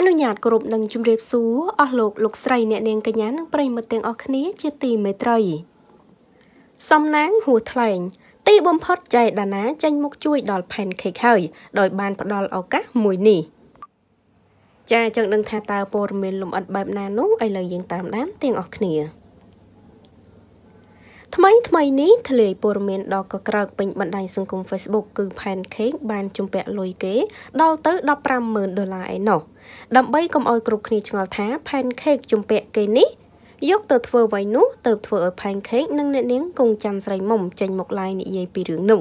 អនុញ្ញាតគ្រប់នឹងជម្រាបសួរអស់លោកលោកស្រីអ្នកនាងកញ្ញានិងប្រិយមិត្តទាំងអស់គ្នាជាទីមេត្រីសំណាងហួថ្លែងទីបំផុតចៃដាណាចេញមុខជួយ ដល់ផែនខេកហើយដោយបានផ្ដល់ឱកាសមួយនេះចាអញ្ចឹងដឹងថាតើព័ត៌មានលំអិតបែបណានោះឥឡូវយើងតាមដានទាំងអស់គ្នាថ្មីថ្មីនេះធ្លាយព័ត៌មានដល់កក្រើកពេញបណ្ដាញសង្គម Facebook គឺ Pancake បានជំពាក់លុយគេ ដល់ទៅ150,000ដុល្លារឯណោះដើម្បីកុំឲ្យគ្រប់គ្នាឆ្ងល់ថា Pancake ជំពាក់គេនេះ យកទៅធ្វើអ្វីនោះទៅធ្វើឲ្យ Pancake និងអ្នកនាងគង់ច័ន្ទស្រីមុំចេញមកឡាយនិយាយពីរឿងនោះ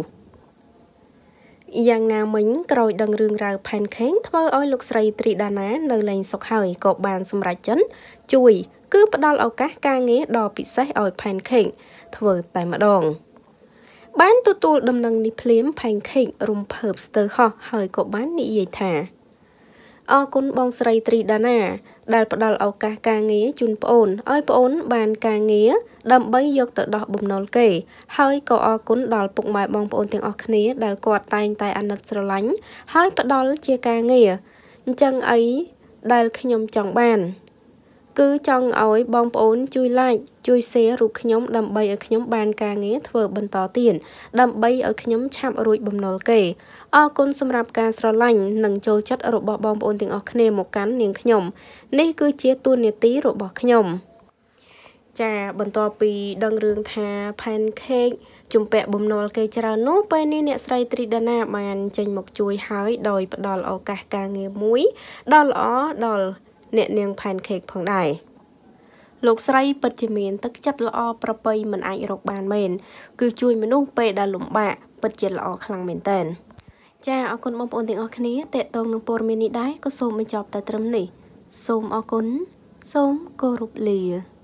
យ៉ាងណាមិញក្រោយដឹងរឿងរ៉ាវ Pancake ធ្វើឲ្យលោកស្រីត្រីដាណានៅលែងសុខហើយក៏បានសម្រេចចិនជួយគឺផ្ដល់ឱកាសការងារដ៏ពិសេសឲ្យ Pancake ធ្វើតែម្ដង បានទទួលដំណឹងនេះភ្លាម Pancake រំភើបស្ទើរហោះហើយក៏បាននិយាយថាអរគុណបងស្រីត្រីដាណា ដែល ផ្ដល់ឱកាសការងារជូនប្អូនឲ្យប្អូន បានការងារដើម្បីយកទៅដោះបំណុលគេ ហើយក៏អរគុណដល់ពុកម៉ែបងប្អូនទាំងអស់គ្នាដែលគាត់តែង តែអាណិតស្រឡាញ់ហើយផ្ដល់ជាការងារអញ្ចឹងអីដែលខ្ញុំចង់បានគឺចង់ឲ្យបងប្អូន ជួយ like ជួយ share រូបខ្ញុំ ដើម្បីឲ្យខ្ញុំ បានការងារធ្វើ បន្តទៀតដើម្បីឲ្យខ្ញុំឆាប់រួចបំណុលគេអរគុណសម្រាប់ការស្រឡាញ់និងចូលចិត្តរបស់បងប្អូនទាំងអស់គ្នាមកកាន់នាងខ្ញុំ នេះគឺជាទួនាទីរបស់ខ្ញុំចាបន្ទាប់ពីដឹងរឿងថា pancake ជំពាក់បំណុលគេច្រើននោះពេលនេះអ្នកស្រីត្រីដាណាបាន ចេញមកជួយហើយដោយផ្ដល់ឱកាសការងារមួយដ៏ល្អដល់អ្នកនាងផែនខេកផងដែរលោកស្រីពិតជាមានទឹកចិត្តល្អប្រពៃមិនអាចរកបានមែនគឺជួយមនុស្សពេលដែលលំបាកពិតជាល្អខ្លាំងមែនតើចាអរគុណបងប្អូនទាំងអស់គ្នាតេតងនឹងព័ត៌មាននេះដែរក៏សូមបញ្ចប់តែត្រឹមនេះសូមអរគុណសូមគោរពលា